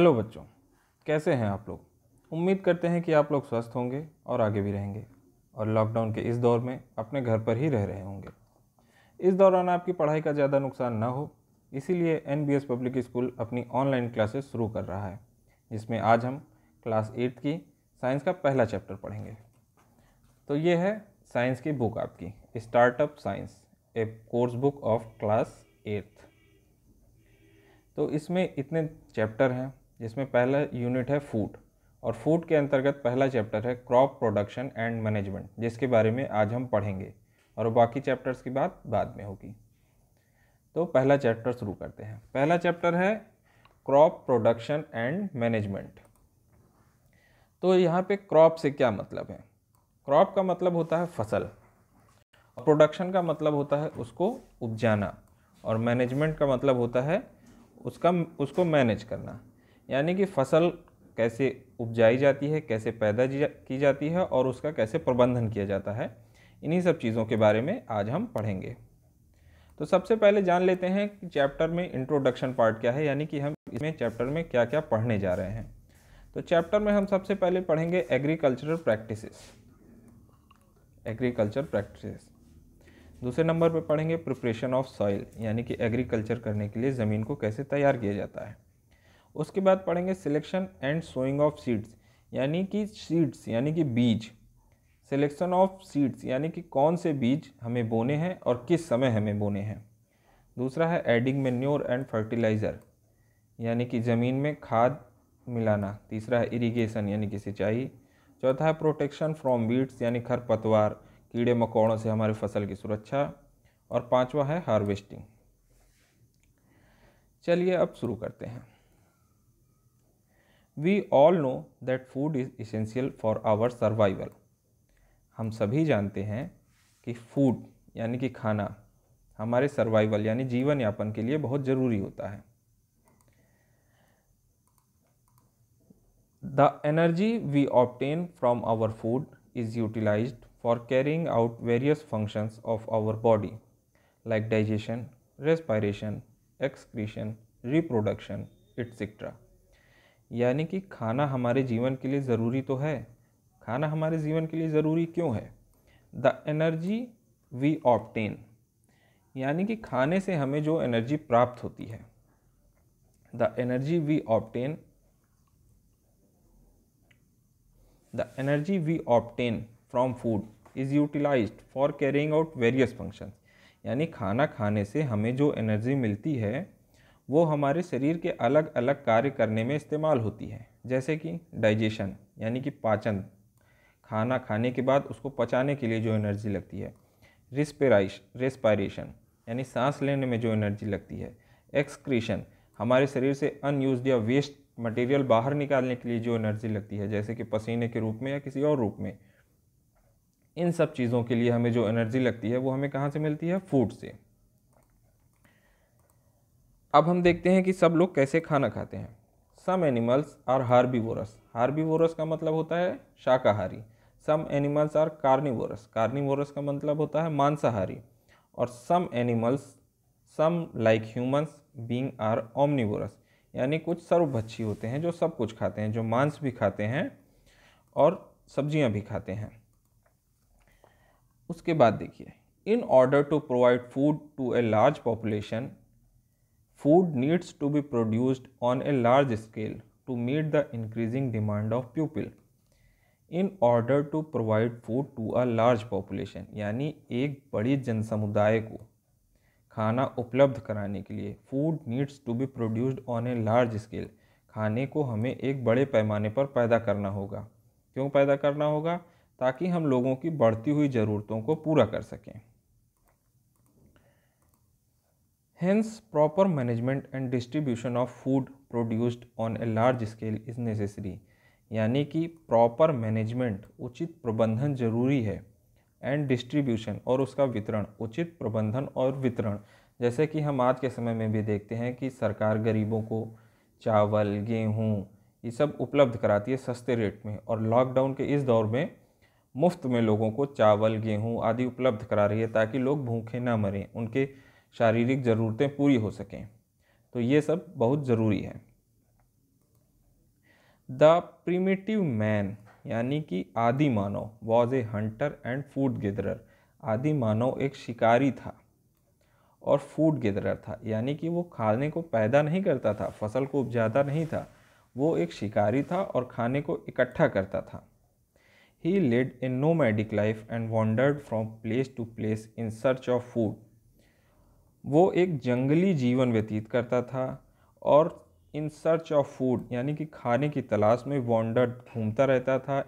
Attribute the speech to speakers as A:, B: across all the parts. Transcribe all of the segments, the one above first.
A: Hello बच्चों कैसे हैं आप लोग उम्मीद करते हैं कि आप लोग स्वस्थ होंगे और आगे भी रहेंगे और लॉकडाउन के इस दौर में अपने घर पर ही रह रहे होंगे इस दौरान आपकी पढ़ाई का ज़्यादा नुकसान ना हो इसीलिए एन पब्लिक स्कूल अपनी ऑनलाइन क्लासेस शुरू कर रहा है जिसमें आज हम क्लास एट्थ की साइंस का पहला चैप्टर पढ़ेंगे तो ये है साइंस की बुक आपकी startup science a course book of class eighth तो इसमें इतने चैप्टर हैं जिसमें पहला यूनिट है फूड और फूड के अंतर्गत पहला चैप्टर है क्रॉप प्रोडक्शन एंड मैनेजमेंट जिसके बारे में आज हम पढ़ेंगे और बाकी चैप्टर्स की बात बाद में होगी तो पहला चैप्टर शुरू करते हैं पहला चैप्टर है क्रॉप प्रोडक्शन एंड मैनेजमेंट तो यहाँ पे क्रॉप से क्या मतलब है क्रॉप का मतलब होता है फसल और प्रोडक्शन का मतलब होता है उसको उपजाना और मैनेजमेंट का मतलब होता है उसका उसको मैनेज करना यानी कि फसल कैसे उपजाई जाती है कैसे पैदा की जाती है और उसका कैसे प्रबंधन किया जाता है इन्हीं सब चीज़ों के बारे में आज हम पढ़ेंगे तो सबसे पहले जान लेते हैं कि चैप्टर में इंट्रोडक्शन पार्ट क्या है यानी कि हम इसमें चैप्टर में क्या क्या पढ़ने जा रहे हैं तो चैप्टर में हम सबसे पहले पढ़ेंगे एग्रीकल्चरल प्रैक्टिसेस एग्रीकल्चर प्रैक्टिसेस दूसरे नंबर पर पढ़ेंगे प्रिपरेशन ऑफ सॉइल यानी कि एग्रीकल्चर करने के लिए ज़मीन को कैसे तैयार किया जाता है उसके बाद पढ़ेंगे selection and sowing of seeds यानी कि सीड्स यानी कि बीज सिलेक्शन ऑफ सीड्स यानी कि कौन से बीज हमें बोने हैं और किस समय हमें बोने हैं दूसरा है एडिंग मेन्योर एंड फर्टिलाइज़र यानी कि ज़मीन में खाद मिलाना तीसरा है इरीगेशन यानी कि सिंचाई चौथा है प्रोटेक्शन फ्रॉम वीड्स यानी खरपतवार कीड़े मकोड़ों से हमारे फसल की सुरक्षा और पांचवा है हार्वेस्टिंग चलिए अब शुरू करते हैं we all know that food is essential for our survival हम सभी जानते हैं कि फूड यानी कि खाना हमारे सर्वाइवल यानी जीवन यापन के लिए बहुत ज़रूरी होता है the energy we obtain from our food is utilise for carrying out various functions of our body like digestion respiration excretion reproduction etc. यानी कि खाना हमारे जीवन के लिए ज़रूरी तो है खाना हमारे जीवन के लिए ज़रूरी क्यों है द एनर्जी वी ऑप्टेन यानी कि खाने से हमें जो एनर्जी प्राप्त होती है the energy we obtain the energy we obtain from food is utilise for carrying out various function यानी खाना खाने से हमें जो एनर्जी मिलती है वो हमारे शरीर के अलग अलग कार्य करने में इस्तेमाल होती है जैसे कि डाइजेशन यानी कि पाचन खाना खाने के बाद उसको पचाने के लिए जो एनर्जी लगती है रिस्पेराइश रेस्पायरेशन यानी सांस लेने में जो एनर्जी लगती है एक्सक्रीशन हमारे शरीर से अनयूज या वेस्ट मटेरियल बाहर निकालने के लिए जो एनर्जी लगती है जैसे कि पसीने के रूप में या किसी और रूप में इन सब चीज़ों के लिए हमें जो एनर्जी लगती है वो हमें कहाँ से मिलती है फूड से अब हम देखते हैं कि सब लोग कैसे खाना खाते हैं some animals are herbivorous herbivorous का मतलब होता है शाकाहारी some animals are carnivorous carnivorous का मतलब होता है मांसाहारी और some animals some like humans being are omnivorous यानी कुछ सर्वभक्षी होते हैं जो सब कुछ खाते हैं जो मांस भी खाते हैं और सब्जियां भी खाते हैं उसके बाद देखिए in order to provide food to a large population Food needs to be produced on a large scale to meet the increasing demand of pupil. In order to provide food to a large population यानी एक बड़ी जनसमुदाय को खाना उपलब्ध कराने के लिए food needs to be produced on a large scale खाने को हमें एक बड़े पैमाने पर पैदा करना होगा क्यों पैदा करना होगा ताकि हम लोगों की बढ़ती हुई ज़रूरतों को पूरा कर सकें Hence, proper management and distribution of food produced on a large scale is necessary. यानी कि प्रॉपर मैनेजमेंट उचित प्रबंधन जरूरी है एंड डिस्ट्रीब्यूशन और उसका वितरण उचित प्रबंधन और वितरण जैसे कि हम आज के समय में भी देखते हैं कि सरकार गरीबों को चावल गेहूँ ये सब उपलब्ध कराती है सस्ते रेट में और लॉकडाउन के इस दौर में मुफ्त में लोगों को चावल गेहूँ आदि उपलब्ध करा रही है ताकि लोग भूखे ना मरें उनके शारीरिक ज़रूरतें पूरी हो सकें तो ये सब बहुत ज़रूरी है द प्रीमेटिव मैन यानी कि आदि मानव was a hunter and food gatherer आदि मानव एक शिकारी था और फूड गेदरर था यानी कि वो खाने को पैदा नहीं करता था फसल को उपजाता नहीं था वो एक शिकारी था और खाने को इकट्ठा करता था he led a nomadic life and wandered from place to place in search of food वो एक जंगली जीवन व्यतीत करता था और इन सर्च ऑफ फूड यानी कि खाने की तलाश में वॉन्डर्ड घूमता रहता था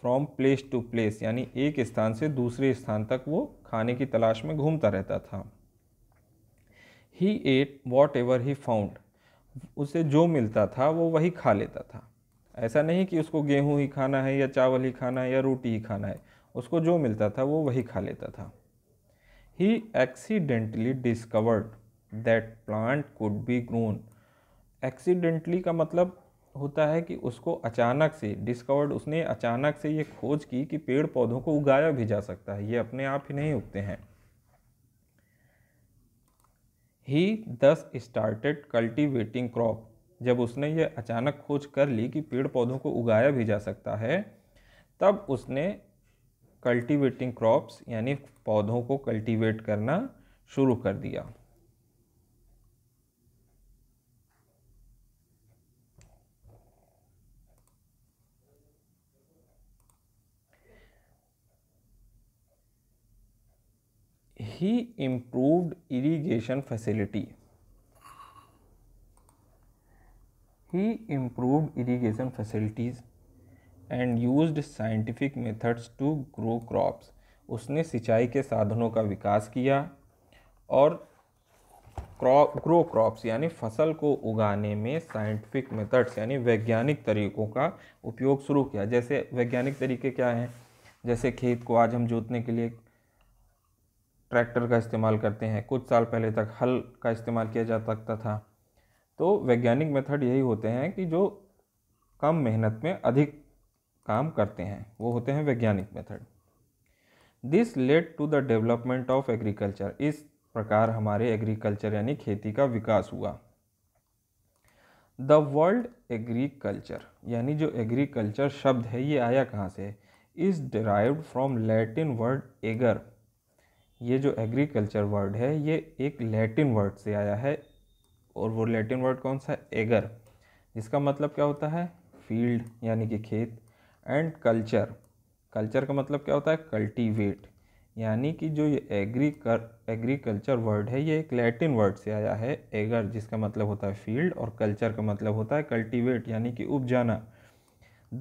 A: फ्रॉम प्लेस टू प्लेस यानी एक स्थान से दूसरे स्थान तक वो खाने की तलाश में घूमता रहता था he ate whatever he found उसे जो मिलता था वो वही खा लेता था ऐसा नहीं कि उसको गेहूँ ही खाना है या चावल ही खाना है या रोटी ही खाना है उसको जो मिलता था वो वही खा लेता था he accidentally discovered that plant could be grown accidentally का मतलब होता है कि उसको अचानक से discovered उसने अचानक से ये खोज की कि पेड़ पौधों को उगाया भी जा सकता है ये अपने आप ही नहीं उगते हैं ही दस स्टार्टेड cultivating क्रॉप जब उसने ये अचानक खोज कर ली कि पेड़ पौधों को उगाया भी जा सकता है तब उसने कल्टीवेटिंग क्रॉप्स यानी पौधों को कल्टीवेट करना शुरू कर दिया he improved irrigation facility he improved irrigation facilities and used scientific methods to grow crops उसने सिंचाई के साधनों का विकास किया और क्रॉप ग्रो क्रॉप्स यानी फसल को उगाने में साइंटिफिक मेथड्स यानी वैज्ञानिक तरीकों का उपयोग शुरू किया जैसे वैज्ञानिक तरीके क्या हैं जैसे खेत को आज हम जोतने के लिए ट्रैक्टर का इस्तेमाल करते हैं कुछ साल पहले तक हल का इस्तेमाल किया जा सकता था तो वैज्ञानिक मेथड यही होते हैं कि जो कम मेहनत में अधिक काम करते हैं वो होते हैं वैज्ञानिक method this led to the development of agriculture इस प्रकार हमारे एग्रीकल्चर यानी खेती का विकास हुआ द वर्ल्ड एग्रीकल्चर यानी जो एग्रीकल्चर शब्द है ये आया कहाँ से is derived from Latin word ager ये जो एग्रीकल्चर वर्ड है ये एक लैटिन वर्ड से आया है और वो लैटिन वर्ड कौन सा है एगर जिसका मतलब क्या होता है फील्ड यानी कि खेत एंड कल्चर कल्चर का मतलब क्या होता है कल्टीवेट यानी कि जो ये एग्री कर एग्रीकल्चर वर्ड है ये एक लैटिन वर्ड से आया है एगर जिसका मतलब होता है फील्ड और कल्चर का मतलब होता है कल्टीवेट यानी कि उपजाना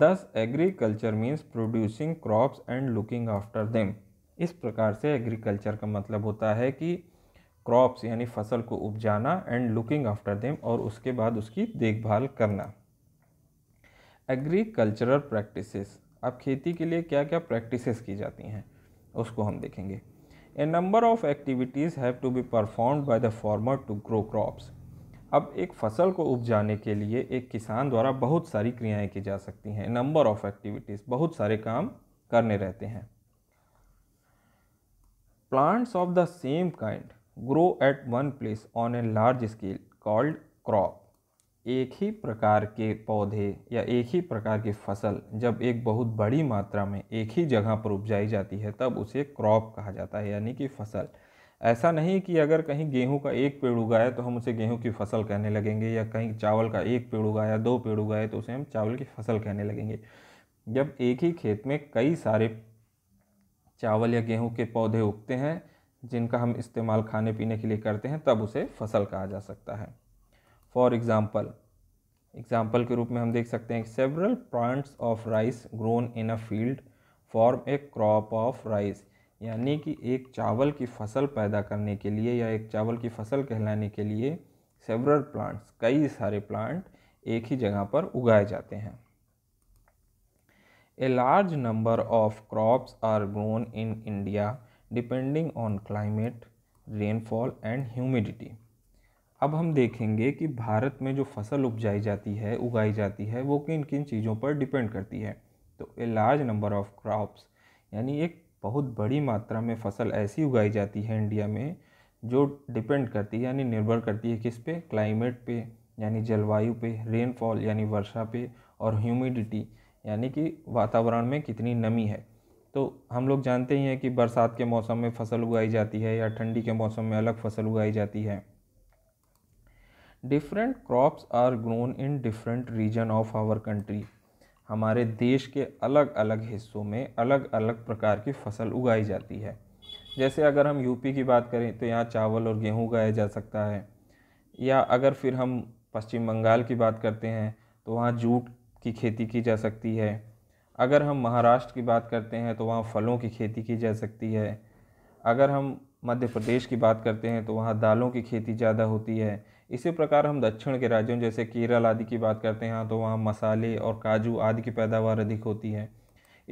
A: thus agriculture means producing crops and looking after them इस प्रकार से एग्रीकल्चर का मतलब होता है कि क्रॉप्स यानी फसल को उपजाना एंड लुकिंग आफ्टर देम और उसके बाद उसकी देखभाल करना एग्रीकल्चरल प्रैक्टिसेस अब खेती के लिए क्या क्या प्रैक्टिसेस की जाती हैं उसको हम देखेंगे a number of activities have to be perform by the farmer to grow crops अब एक फसल को उपजाने के लिए एक किसान द्वारा बहुत सारी क्रियाएं की जा सकती हैं नंबर ऑफ़ एक्टिविटीज़ बहुत सारे काम करने रहते हैं plants of the same kind grow at one place on a large scale called crop एक ही प्रकार के पौधे या एक ही प्रकार की फसल जब एक बहुत बड़ी मात्रा में एक ही जगह पर उपजाई जाती है तब उसे क्रॉप कहा जाता है यानी कि फसल ऐसा नहीं कि अगर कहीं गेहूं का एक पेड़ उगाया तो हम उसे गेहूं की फसल कहने लगेंगे या कहीं चावल का एक पेड़ उगाया दो पेड़ उगाए तो उसे हम चावल की फसल कहने लगेंगे जब एक ही खेत में कई सारे चावल या गेहूं के पौधे उगते हैं जिनका हम इस्तेमाल खाने पीने के लिए करते हैं तब उसे फसल कहा जा सकता है फॉर एग्ज़ाम्पल एग्ज़ाम्पल के रूप में हम देख सकते हैं several plants of rice grown in a field form a crop of rice यानी कि एक चावल की फसल पैदा करने के लिए या एक चावल की फसल कहलाने के लिए सेवरल प्लांट्स कई सारे प्लांट एक ही जगह पर उगाए जाते हैं a large number of crops are grown in India depending on climate rainfall and humidity अब हम देखेंगे कि भारत में जो फसल उपजाई जाती है उगाई जाती है वो किन किन चीज़ों पर डिपेंड करती है तो a large number of crops यानी एक बहुत बड़ी मात्रा में फसल ऐसी उगाई जाती है इंडिया में जो डिपेंड करती है यानी निर्भर करती है किस पे क्लाइमेट पे यानी जलवायु पे रेनफॉल यानी वर्षा पे और ह्यूमिडिटी यानी कि वातावरण में कितनी नमी है तो हम लोग जानते ही हैं कि बरसात के मौसम में फसल उगाई जाती है या ठंडी के मौसम में अलग फसल उगाई जाती है different crops are grown in different region of our country हमारे देश के अलग अलग हिस्सों में अलग अलग प्रकार की फसल उगाई जाती है जैसे अगर हम यूपी की बात करें तो यहाँ चावल और गेहूँ उगाया जा सकता है या अगर फिर हम पश्चिम बंगाल की बात करते हैं तो वहाँ जूट की खेती की जा सकती है अगर हम महाराष्ट्र की बात करते हैं तो वहाँ फलों की खेती की जा सकती है अगर हम मध्य प्रदेश की बात करते हैं तो वहाँ दालों की खेती ज़्यादा होती है इसी प्रकार हम दक्षिण के राज्यों जैसे केरल आदि की बात करते हैं हाँ, तो वहाँ मसाले और काजू आदि की पैदावार अधिक होती है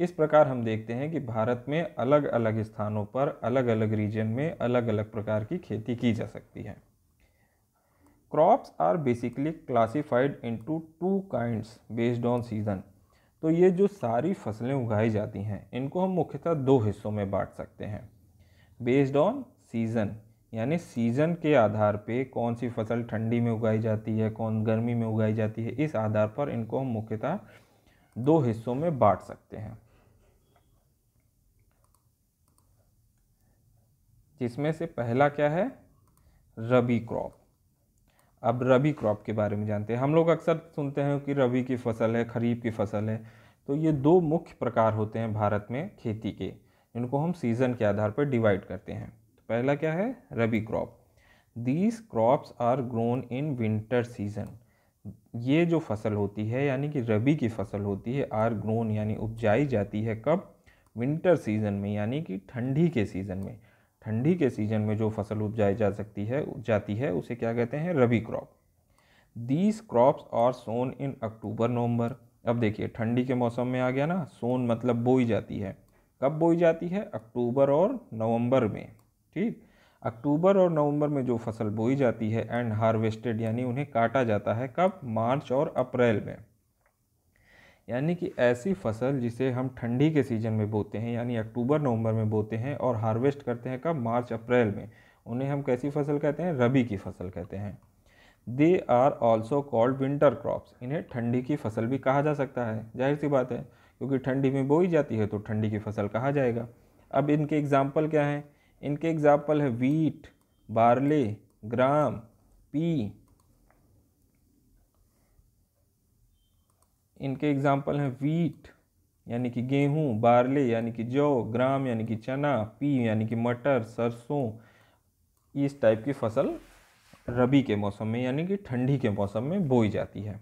A: इस प्रकार हम देखते हैं कि भारत में अलग अलग स्थानों पर अलग अलग रीजन में अलग अलग प्रकार की खेती की जा सकती है crops are basically classified into two kinds based on season तो ये जो सारी फसलें उगाई जाती हैं इनको हम मुख्यतः दो हिस्सों में बांट सकते हैं बेस्ड ऑन सीज़न यानी सीज़न के आधार पे कौन सी फसल ठंडी में उगाई जाती है कौन गर्मी में उगाई जाती है इस आधार पर इनको हम मुख्यतः दो हिस्सों में बांट सकते हैं जिसमें से पहला क्या है रबी क्रॉप अब रबी क्रॉप के बारे में जानते हैं हम लोग अक्सर सुनते हैं कि रबी की फसल है खरीफ की फसल है तो ये दो मुख्य प्रकार होते हैं भारत में खेती के इनको हम सीज़न के आधार पर डिवाइड करते हैं पहला क्या है rabi crop these crops are grown in winter season ये जो फसल होती है यानी कि रबी की फसल होती है आर ग्रोन यानी उपजाई जाती है कब विंटर सीज़न में यानी कि ठंडी के सीज़न में ठंडी के सीज़न में जो फसल उपजाई जा सकती है जाती है उसे क्या कहते हैं रबी क्रॉप दीज क्रॉप्स और सोन इन अक्टूबर नवंबर अब देखिए ठंडी के मौसम में आ गया ना सोन मतलब बोई जाती है कब बोई जाती है अक्टूबर और नवंबर में ठीक अक्टूबर और नवंबर में जो फसल बोई जाती है एंड हार्वेस्टेड यानी उन्हें काटा जाता है कब मार्च और अप्रैल में यानी कि ऐसी फसल जिसे हम ठंडी के सीज़न में बोते हैं यानी अक्टूबर नवंबर में बोते हैं और हार्वेस्ट करते हैं कब मार्च अप्रैल में उन्हें हम कैसी फसल कहते हैं रबी की फसल कहते हैं they are also called winter crops इन्हें ठंडी की फसल भी कहा जा सकता है जाहिर सी बात है क्योंकि ठंडी में बोई जाती है तो ठंडी की फसल कहा जाएगा अब इनके एग्ज़ाम्पल क्या हैं इनके एग्जाम्पल है वीट बारले ग्राम पी इनके एग्जाम्पल हैं वीट यानी कि गेहूँ बारले यानी कि जौ ग्राम यानी कि चना पी यानी कि मटर सरसों इस टाइप की फसल रबी के मौसम में यानी कि ठंडी के मौसम में बोई जाती है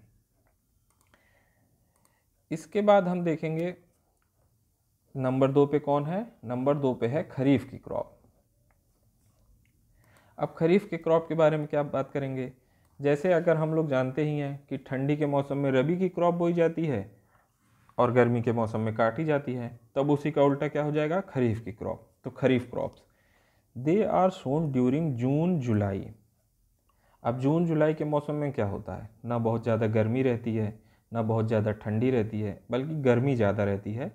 A: इसके बाद हम देखेंगे नंबर दो पे कौन है नंबर दो पे है खरीफ की क्रॉप अब खरीफ के क्रॉप के बारे में क्या बात करेंगे जैसे अगर हम लोग जानते ही हैं कि ठंडी के मौसम में रबी की क्रॉप बोई जाती है और गर्मी के मौसम में काटी जाती है तब उसी का उल्टा क्या हो जाएगा खरीफ की क्रॉप तो kharif crops they are sown during June July अब जून जुलाई के मौसम में क्या होता है ना बहुत ज़्यादा गर्मी रहती है ना बहुत ज़्यादा ठंडी रहती है बल्कि गर्मी ज़्यादा रहती है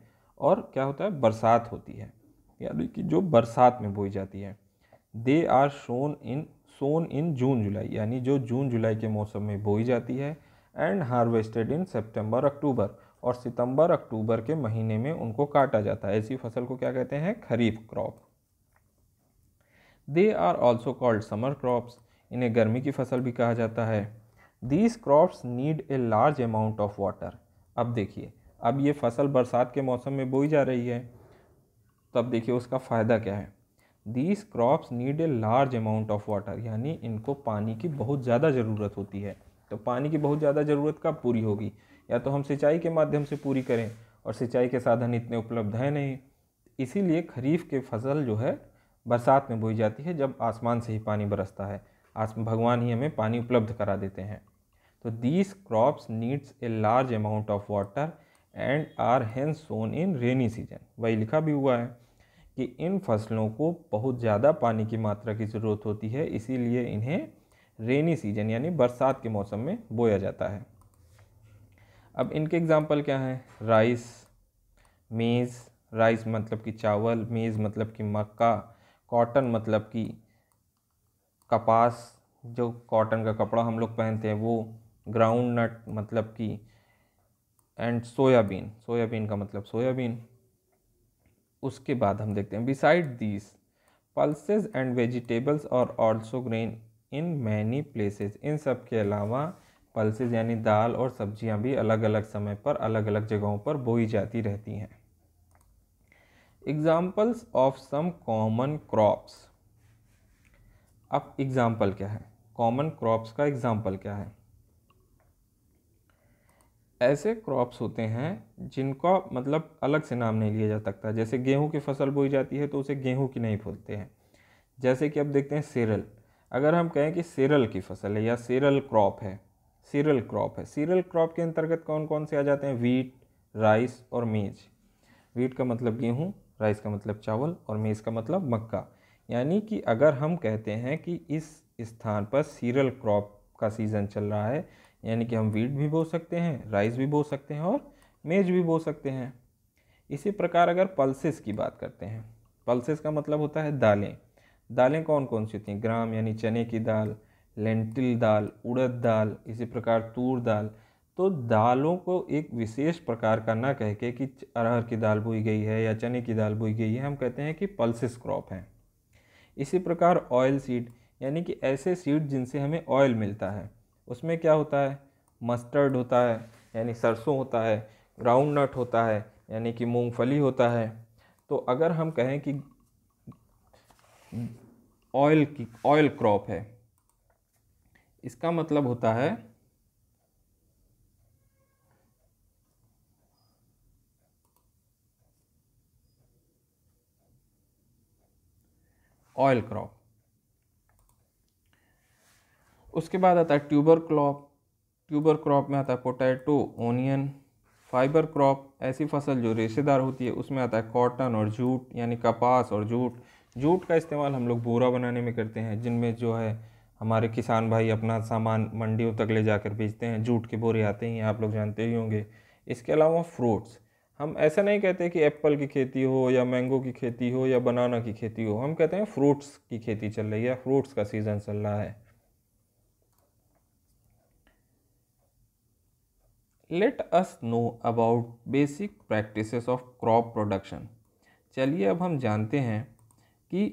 A: और क्या होता है बरसात होती है यानी कि जो बरसात में बोई जाती है दे आर सोन इन सोन इन जून जुलाई यानी जो जून जुलाई के मौसम में बोई जाती है and harvested in September October और सितंबर अक्टूबर के महीने में उनको काटा जाता है ऐसी फसल को क्या कहते हैं kharif crop they are also called summer crops इन्हें गर्मी की फसल भी कहा जाता है these crops need a large amount of water अब देखिए अब ये फसल बरसात के मौसम में बोई जा रही है तब देखिए उसका फ़ायदा क्या है these crops need a large amount of water यानी इनको पानी की बहुत ज़्यादा ज़रूरत होती है तो पानी की बहुत ज़्यादा ज़रूरत कब पूरी होगी या तो हम सिंचाई के माध्यम से पूरी करें और सिंचाई के साधन इतने उपलब्ध हैं नहीं इसीलिए खरीफ के फसल जो है बरसात में बोई जाती है जब आसमान से ही पानी बरसता है आस भगवान ही हमें पानी उपलब्ध करा देते हैं तो these crops needs a large amount of water and are hand sown in rainy season वही लिखा भी हुआ है कि इन फसलों को बहुत ज़्यादा पानी की मात्रा की ज़रूरत होती है इसीलिए इन्हें रेनी सीजन यानी बरसात के मौसम में बोया जाता है अब इनके एग्ज़ाम्पल क्या हैं राइस मेज़ राइस मतलब कि चावल मेज़ मतलब कि मक्का कॉटन मतलब कि कपास जो कॉटन का कपड़ा हम लोग पहनते हैं वो ग्राउंड नट मतलब कि एंड सोयाबीन सोयाबीन का मतलब सोयाबीन उसके बाद हम देखते हैं beside these pulses and vegetables are also grown in many places इन सब के अलावा पल्सेज यानी दाल और सब्जियां भी अलग अलग समय पर अलग अलग जगहों पर बोई जाती रहती हैं examples of some common crops अब एग्ज़ाम्पल क्या है कॉमन क्रॉप्स का एग्ज़ाम्पल क्या है ऐसे क्रॉप्स होते हैं जिनका मतलब अलग से नाम नहीं लिया जा सकता जैसे गेहूं की फसल बोई जाती है तो उसे गेहूं की नहीं बोलते हैं जैसे कि अब देखते हैं सीरल अगर हम कहें कि सीरल की फसल है या सीरल क्रॉप है सीरल क्रॉप है सीरल क्रॉप के अंतर्गत कौन कौन से आ जाते हैं वीट राइस और मेज वीट का मतलब गेहूँ राइस का मतलब चावल और मेज़ का मतलब मक्का यानी कि अगर हम कहते हैं कि इस स्थान पर सीरल क्रॉप का सीज़न चल रहा है यानी कि हम वीट भी बो सकते हैं राइस भी बो सकते हैं और मेज भी बो सकते हैं इसी प्रकार अगर पल्सेस की बात करते हैं पल्सेस का मतलब होता है दालें दालें कौन कौन सी होती हैं ग्राम यानी चने की दाल लेंटिल दाल उड़द दाल इसी प्रकार तूर दाल तो दालों को एक विशेष प्रकार का ना कह के कि अरहर की दाल बोई गई है या चने की दाल बोई गई है हम कहते हैं कि पल्सिस क्रॉप हैं इसी प्रकार ऑयल सीड यानी कि ऐसे सीड जिनसे हमें ऑयल मिलता है उसमें क्या होता है मस्टर्ड होता है यानी सरसों होता है ग्राउंड नट होता है यानी कि मूंगफली होता है तो अगर हम कहें कि ऑयल की ऑयल क्रॉप है इसका मतलब होता है ऑयल क्रॉप उसके बाद आता है ट्यूबर क्रॉप ट्यूबर क्रॉप में आता है पोटैटो ओनियन फाइबर क्रॉप ऐसी फसल जो रेशेदार होती है उसमें आता है कॉटन और जूट यानी कपास और जूट जूट का इस्तेमाल हम लोग बोरा बनाने में करते हैं जिनमें जो है हमारे किसान भाई अपना सामान मंडियों तक ले जाकर बेचते हैं जूट के बोरे आते हैं आप लोग जानते ही होंगे इसके अलावा फ्रूट्स हम ऐसा नहीं कहते कि एप्पल की खेती हो या मैंगो की खेती हो या बनाना की खेती हो हम कहते हैं फ्रूट्स की खेती चल रही है फ्रूट्स का सीज़न चल रहा है let us know about basic practice of crop production चलिए अब हम जानते हैं कि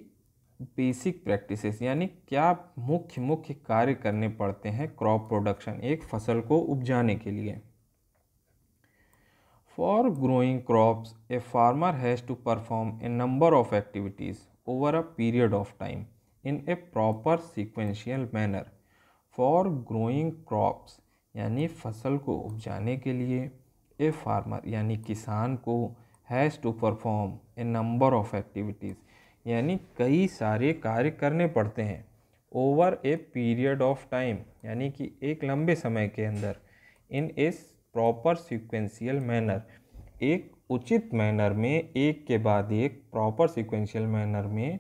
A: बेसिक प्रैक्टिस यानी क्या मुख्य मुख्य कार्य करने पड़ते हैं क्रॉप प्रोडक्शन एक फसल को उपजाने के लिए for growing crops a farmer has to perform a number of activities over a period of time in a proper sequential manner for growing crops यानी फसल को उपजाने के लिए ए फार्मर यानी किसान को has to perform a number of activities यानी कई सारे कार्य करने पड़ते हैं over a period of time यानी कि एक लंबे समय के अंदर in a proper sequential manner एक उचित मैनर में एक के बाद एक प्रॉपर सिक्वेंशियल मैनर में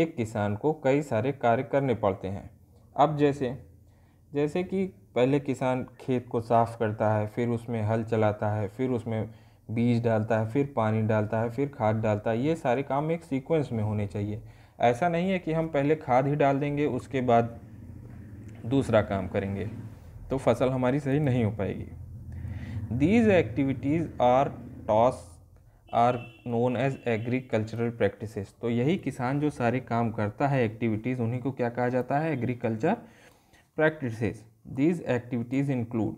A: एक किसान को कई सारे कार्य करने पड़ते हैं अब जैसे जैसे कि पहले किसान खेत को साफ़ करता है फिर उसमें हल चलाता है फिर उसमें बीज डालता है फिर पानी डालता है फिर खाद डालता है ये सारे काम एक सीक्वेंस में होने चाहिए ऐसा नहीं है कि हम पहले खाद ही डाल देंगे उसके बाद दूसरा काम करेंगे तो फसल हमारी सही नहीं हो पाएगी these activities are thus are known as agricultural practice तो यही किसान जो सारे काम करता है एक्टिविटीज़ उन्हीं को क्या कहा जाता है agriculture practice these activities include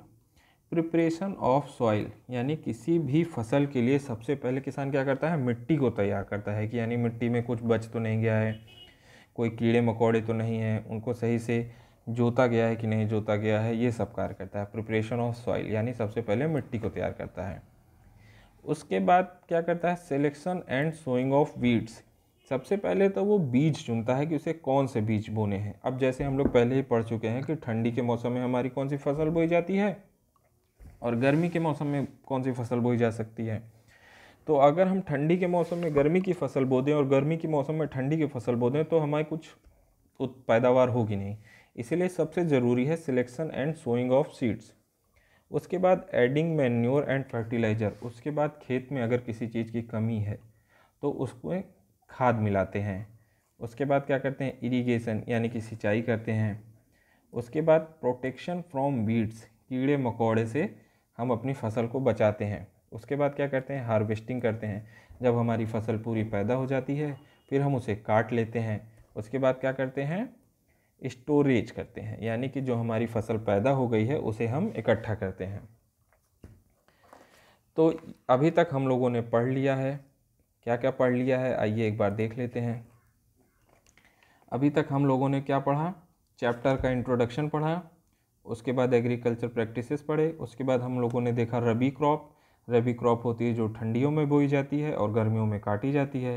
A: preparation of soil यानी किसी भी फसल के लिए सबसे पहले किसान क्या करता है मिट्टी को तैयार करता है कि यानी मिट्टी में कुछ बच तो नहीं गया है कोई कीड़े मकोड़े तो नहीं हैं उनको सही से जोता गया है कि नहीं जोता गया है ये सब कार्य करता है प्रिपरेशन ऑफ सॉइल यानी सबसे पहले मिट्टी को तैयार करता है उसके बाद क्या करता है selection and sowing of weeds सबसे पहले तो वो बीज चुनता है कि उसे कौन से बीज बोने हैं अब जैसे हम लोग पहले ही पढ़ चुके हैं कि ठंडी के मौसम में हमारी कौन सी फसल बोई जाती है और गर्मी के मौसम में कौन सी फसल बोई जा सकती है तो अगर हम ठंडी के मौसम में गर्मी की फसल बो दें और गर्मी के मौसम में ठंडी की फसल बो दें तो हमारी कुछ पैदावार होगी नहीं इसीलिए सबसे ज़रूरी है selection and sowing of seeds उसके बाद एडिंग मैन्योर एंड फर्टिलाइज़र उसके बाद खेत में अगर किसी चीज़ की कमी है तो उसमें खाद मिलाते हैं उसके बाद क्या करते हैं इरिगेशन यानी कि सिंचाई करते हैं उसके बाद प्रोटेक्शन फ्रॉम बीड्स कीड़े मकोड़े से हम अपनी फसल को बचाते हैं उसके बाद क्या करते हैं हार्वेस्टिंग करते हैं जब हमारी फसल पूरी पैदा हो जाती है फिर हम उसे काट लेते हैं उसके बाद क्या करते हैं स्टोरेज करते हैं यानी कि जो हमारी फसल पैदा हो गई है उसे हम इकट्ठा करते हैं तो अभी तक हम लोगों ने पढ़ लिया है क्या क्या पढ़ लिया है आइए एक बार देख लेते हैं अभी तक हम लोगों ने क्या पढ़ा चैप्टर का इंट्रोडक्शन पढ़ा उसके बाद एग्रीकल्चर प्रैक्टिसेस पढ़े उसके बाद हम लोगों ने देखा रबी क्रॉप रबी क्रॉप होती है जो ठंडियों में बोई जाती है और गर्मियों में काटी जाती है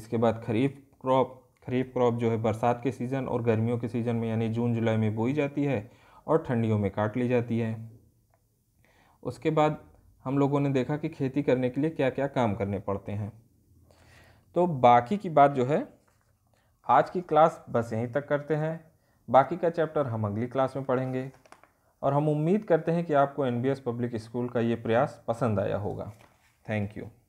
A: इसके बाद खरीफ क्रॉप खरीफ क्रॉप जो है बरसात के सीज़न और गर्मियों के सीज़न में यानी जून जुलाई में बोई जाती है और ठंडियों में काट ली जाती है उसके बाद हम लोगों ने देखा कि खेती करने के लिए क्या क्या काम करने पड़ते हैं तो बाकी की बात जो है आज की क्लास बस यहीं तक करते हैं बाकी का चैप्टर हम अगली क्लास में पढ़ेंगे और हम उम्मीद करते हैं कि आपको एन पब्लिक स्कूल का ये प्रयास पसंद आया होगा थैंक यू